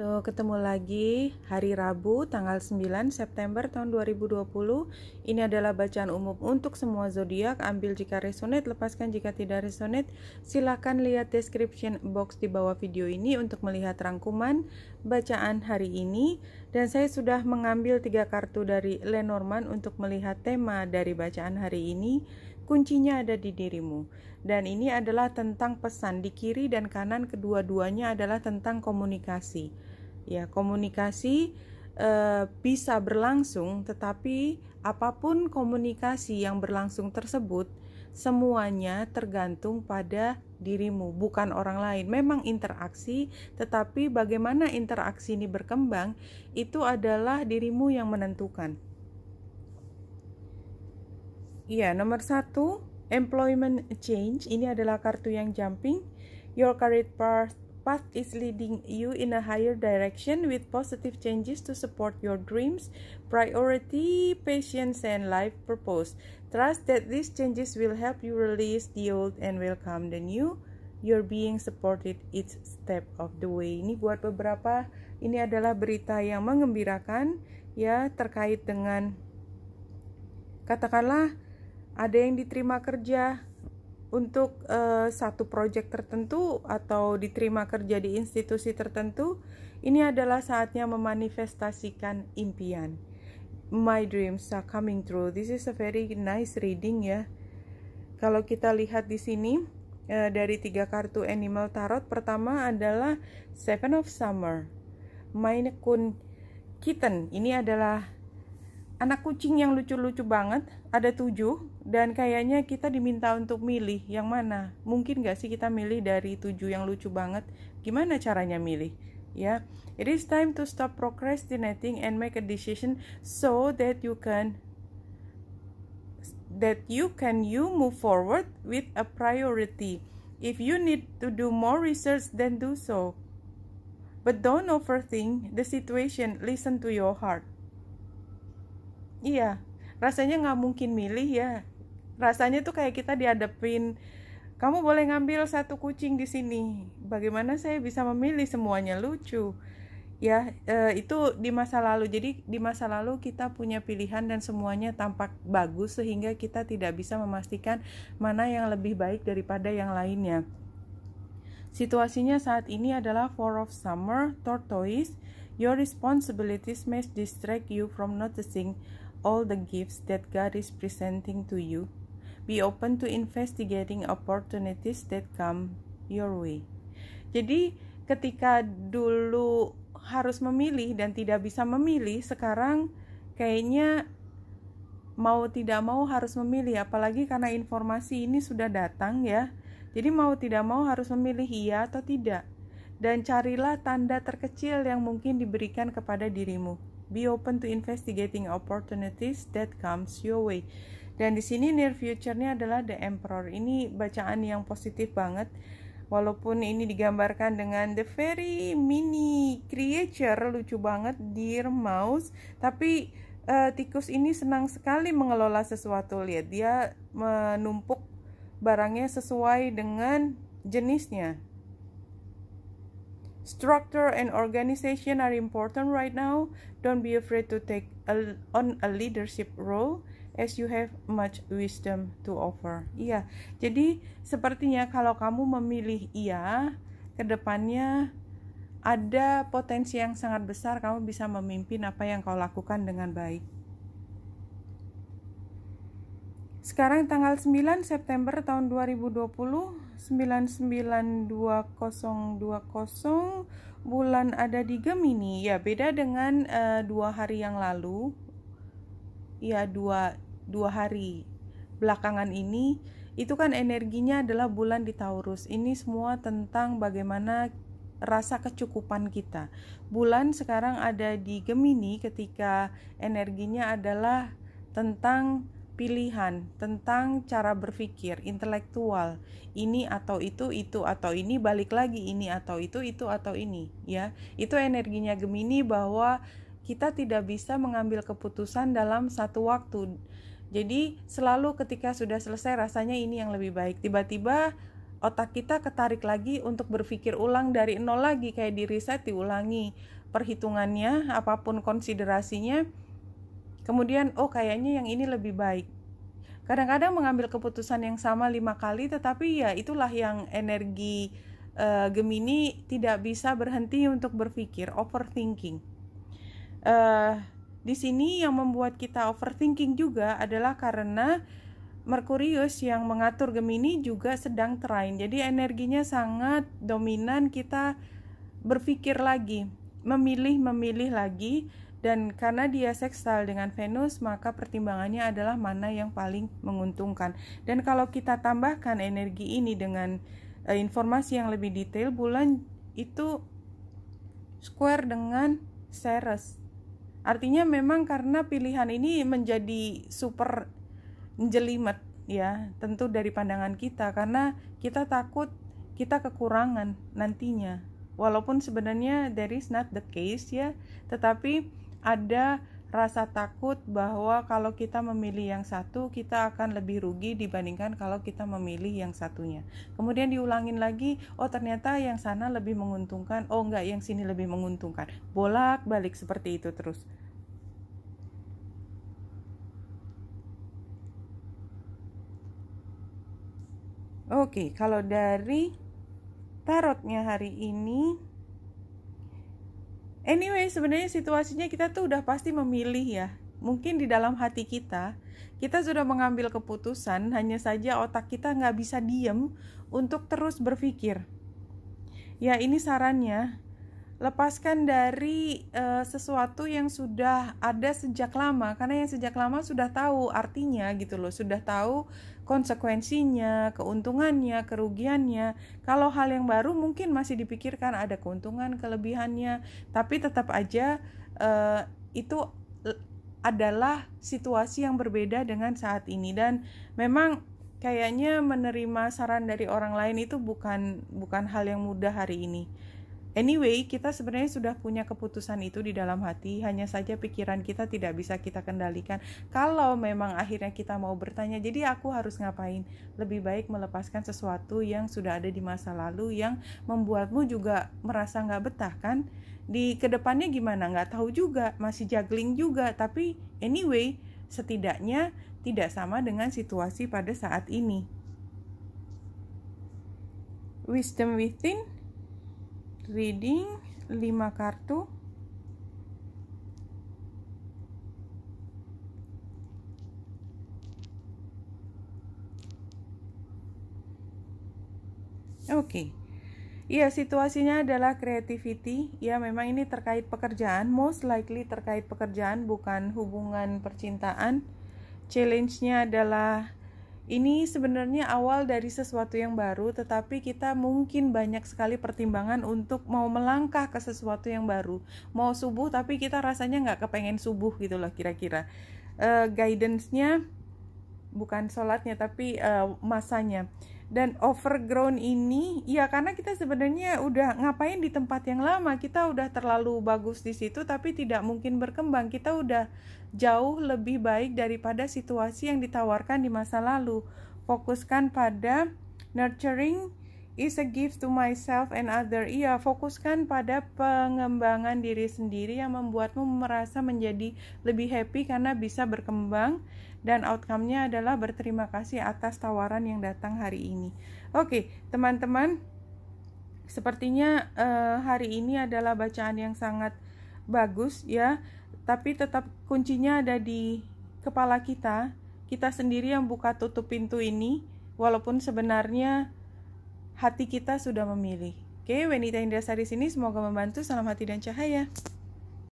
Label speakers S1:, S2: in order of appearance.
S1: Halo, ketemu lagi hari Rabu tanggal 9 September tahun 2020. Ini adalah bacaan umum untuk semua zodiak. Ambil jika resonate, lepaskan jika tidak resonate. Silakan lihat description box di bawah video ini untuk melihat rangkuman bacaan hari ini dan saya sudah mengambil tiga kartu dari Lenormand untuk melihat tema dari bacaan hari ini. Kuncinya ada di dirimu. Dan ini adalah tentang pesan di kiri dan kanan kedua-duanya adalah tentang komunikasi. Ya, komunikasi e, bisa berlangsung, tetapi apapun komunikasi yang berlangsung tersebut, semuanya tergantung pada dirimu, bukan orang lain. Memang interaksi, tetapi bagaimana interaksi ini berkembang itu adalah dirimu yang menentukan. Iya, nomor satu, employment change ini adalah kartu yang jumping. Your career path path is leading you in a higher direction with positive changes to support your dreams, priority, patience, and life purpose. Trust that these changes will help you release the old and welcome the new. You're being supported each step of the way. Ini buat beberapa, ini adalah berita yang mengembirakan ya terkait dengan katakanlah ada yang diterima kerja, untuk uh, satu proyek tertentu atau diterima kerja di institusi tertentu, ini adalah saatnya memanifestasikan impian. My dreams are coming true. This is a very nice reading ya. Kalau kita lihat di sini uh, dari tiga kartu animal tarot, pertama adalah Seven of Summer, Maine Coon Kitten. Ini adalah anak kucing yang lucu-lucu banget ada tujuh dan kayaknya kita diminta untuk milih yang mana mungkin gak sih kita milih dari tujuh yang lucu banget gimana caranya milih ya yeah. it is time to stop procrastinating and make a decision so that you can that you can you move forward with a priority if you need to do more research then do so but don't overthink the situation listen to your heart iya rasanya nggak mungkin milih ya rasanya tuh kayak kita dihadapin kamu boleh ngambil satu kucing di sini bagaimana saya bisa memilih semuanya lucu ya e, itu di masa lalu jadi di masa lalu kita punya pilihan dan semuanya tampak bagus sehingga kita tidak bisa memastikan mana yang lebih baik daripada yang lainnya situasinya saat ini adalah four of summer tortoise your responsibilities may distract you from noticing all the gifts that God is presenting to you. Be open to investigating opportunities that come your way. Jadi, ketika dulu harus memilih dan tidak bisa memilih, sekarang kayaknya mau tidak mau harus memilih, apalagi karena informasi ini sudah datang ya. Jadi mau tidak mau harus memilih iya atau tidak. Dan carilah tanda terkecil yang mungkin diberikan kepada dirimu Be open to investigating opportunities that comes your way. Dan di sini near future-nya adalah The Emperor. Ini bacaan yang positif banget. Walaupun ini digambarkan dengan the very mini creature lucu banget dear mouse, tapi uh, tikus ini senang sekali mengelola sesuatu. Lihat, dia menumpuk barangnya sesuai dengan jenisnya. Structure and organization are important right now. Don't be afraid to take a, on a leadership role as you have much wisdom to offer. Iya, jadi sepertinya kalau kamu memilih iya, kedepannya ada potensi yang sangat besar kamu bisa memimpin apa yang kau lakukan dengan baik. Sekarang tanggal 9 September tahun 2020 992020 bulan ada di Gemini. Ya, beda dengan uh, dua hari yang lalu. Ya, dua dua hari belakangan ini itu kan energinya adalah bulan di Taurus. Ini semua tentang bagaimana rasa kecukupan kita. Bulan sekarang ada di Gemini ketika energinya adalah tentang pilihan tentang cara berpikir intelektual ini atau itu itu atau ini balik lagi ini atau itu itu atau ini ya itu energinya Gemini bahwa kita tidak bisa mengambil keputusan dalam satu waktu jadi selalu ketika sudah selesai rasanya ini yang lebih baik tiba-tiba otak kita ketarik lagi untuk berpikir ulang dari nol lagi kayak di riset diulangi perhitungannya apapun konsiderasinya Kemudian, oh kayaknya yang ini lebih baik. Kadang-kadang mengambil keputusan yang sama lima kali, tetapi ya itulah yang energi uh, Gemini tidak bisa berhenti untuk berpikir, overthinking. Uh, di sini yang membuat kita overthinking juga adalah karena Merkurius yang mengatur Gemini juga sedang terain. Jadi energinya sangat dominan kita berpikir lagi, memilih-memilih lagi dan karena dia sekstal dengan Venus maka pertimbangannya adalah mana yang paling menguntungkan dan kalau kita tambahkan energi ini dengan e, informasi yang lebih detail bulan itu square dengan Ceres artinya memang karena pilihan ini menjadi super jelimet ya tentu dari pandangan kita karena kita takut kita kekurangan nantinya walaupun sebenarnya there is not the case ya tetapi ada rasa takut bahwa kalau kita memilih yang satu, kita akan lebih rugi dibandingkan kalau kita memilih yang satunya. Kemudian diulangin lagi, oh ternyata yang sana lebih menguntungkan, oh enggak yang sini lebih menguntungkan. Bolak-balik seperti itu terus. Oke, kalau dari tarotnya hari ini Anyway, sebenarnya situasinya kita tuh udah pasti memilih ya. Mungkin di dalam hati kita, kita sudah mengambil keputusan, hanya saja otak kita nggak bisa diem untuk terus berpikir. Ya ini sarannya, lepaskan dari uh, sesuatu yang sudah ada sejak lama karena yang sejak lama sudah tahu artinya gitu loh sudah tahu konsekuensinya keuntungannya kerugiannya kalau hal yang baru mungkin masih dipikirkan ada keuntungan kelebihannya tapi tetap aja uh, itu adalah situasi yang berbeda dengan saat ini dan memang kayaknya menerima saran dari orang lain itu bukan bukan hal yang mudah hari ini Anyway, kita sebenarnya sudah punya keputusan itu di dalam hati, hanya saja pikiran kita tidak bisa kita kendalikan. Kalau memang akhirnya kita mau bertanya, jadi aku harus ngapain? Lebih baik melepaskan sesuatu yang sudah ada di masa lalu yang membuatmu juga merasa nggak betah kan? Di kedepannya gimana? Nggak tahu juga, masih juggling juga. Tapi anyway, setidaknya tidak sama dengan situasi pada saat ini. Wisdom within reading 5 kartu Oke. Okay. Iya, situasinya adalah creativity. Ya, memang ini terkait pekerjaan, most likely terkait pekerjaan bukan hubungan percintaan. Challenge-nya adalah ini sebenarnya awal dari sesuatu yang baru, tetapi kita mungkin banyak sekali pertimbangan untuk mau melangkah ke sesuatu yang baru. Mau subuh, tapi kita rasanya nggak kepengen subuh gitu loh kira-kira. Uh, guidance-nya bukan sholatnya, tapi uh, masanya dan overgrown ini ya karena kita sebenarnya udah ngapain di tempat yang lama kita udah terlalu bagus di situ tapi tidak mungkin berkembang kita udah jauh lebih baik daripada situasi yang ditawarkan di masa lalu fokuskan pada nurturing is a gift to myself and other. Iya, fokuskan pada pengembangan diri sendiri yang membuatmu merasa menjadi lebih happy karena bisa berkembang dan outcome-nya adalah berterima kasih atas tawaran yang datang hari ini. Oke, teman-teman, sepertinya uh, hari ini adalah bacaan yang sangat bagus ya, tapi tetap kuncinya ada di kepala kita. Kita sendiri yang buka tutup pintu ini, walaupun sebenarnya hati kita sudah memilih. Oke, Wenita Indra Sari sini semoga membantu. Salam hati dan cahaya.